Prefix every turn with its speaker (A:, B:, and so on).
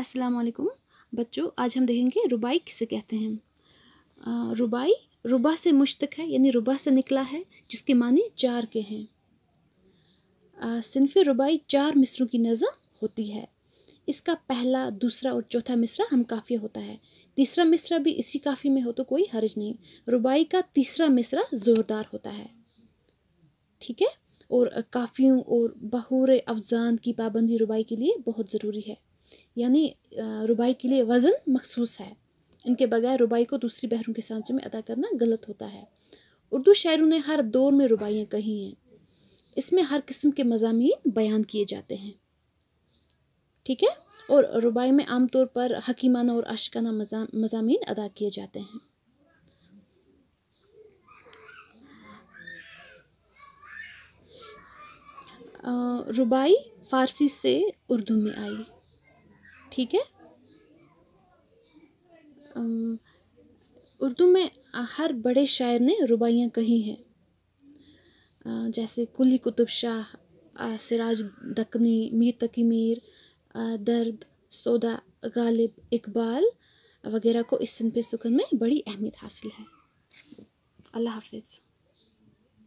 A: अस्सलाम वालेकुम बच्चों आज हम देखेंगे रुबाई किसे कहते हैं रुबाई रुबा से मुश्तक है यानी रुबा से निकला है जिसके माने चार के हैं सिनफ रुबाई चार मिसरों की नज़म होती है इसका पहला दूसरा और चौथा मिसरा हम काफी होता है तीसरा मिसरा भी इसी काफ़ी में हो तो कोई हर्ज नहीं रुबाई का तीसरा मिसरा ज़ोरदार होता है ठीक है और काफ़ियों और बहूर अफजान की पाबंदी रुबाई के लिए बहुत ज़रूरी है यानी रुबाई के लिए वज़न मखसूस है इनके बगैर रुबाई को दूसरी बहरों के सांचे में अदा करना गलत होता है उर्दू शायरों ने हर दौर में रुबाइयाँ कही हैं इसमें हर किस्म के मजामी बयान किए जाते हैं ठीक है और रुबाई में आमतौर पर हकीमाना और आशिकाना मजा मजामी अदा किए जाते हैं रुबाई फारसी से उर्दू में आई ठीक है उर्दू में हर बड़े शायर ने रुबाइयाँ कही हैं जैसे कुली कुतुब शाह सिराज दकनी मीर तकी मीर दर्द सौदा गालिब इकबाल वगैरह को इस सिन पे सुकन में बड़ी अहमियत हासिल है अल्लाह हाफिज़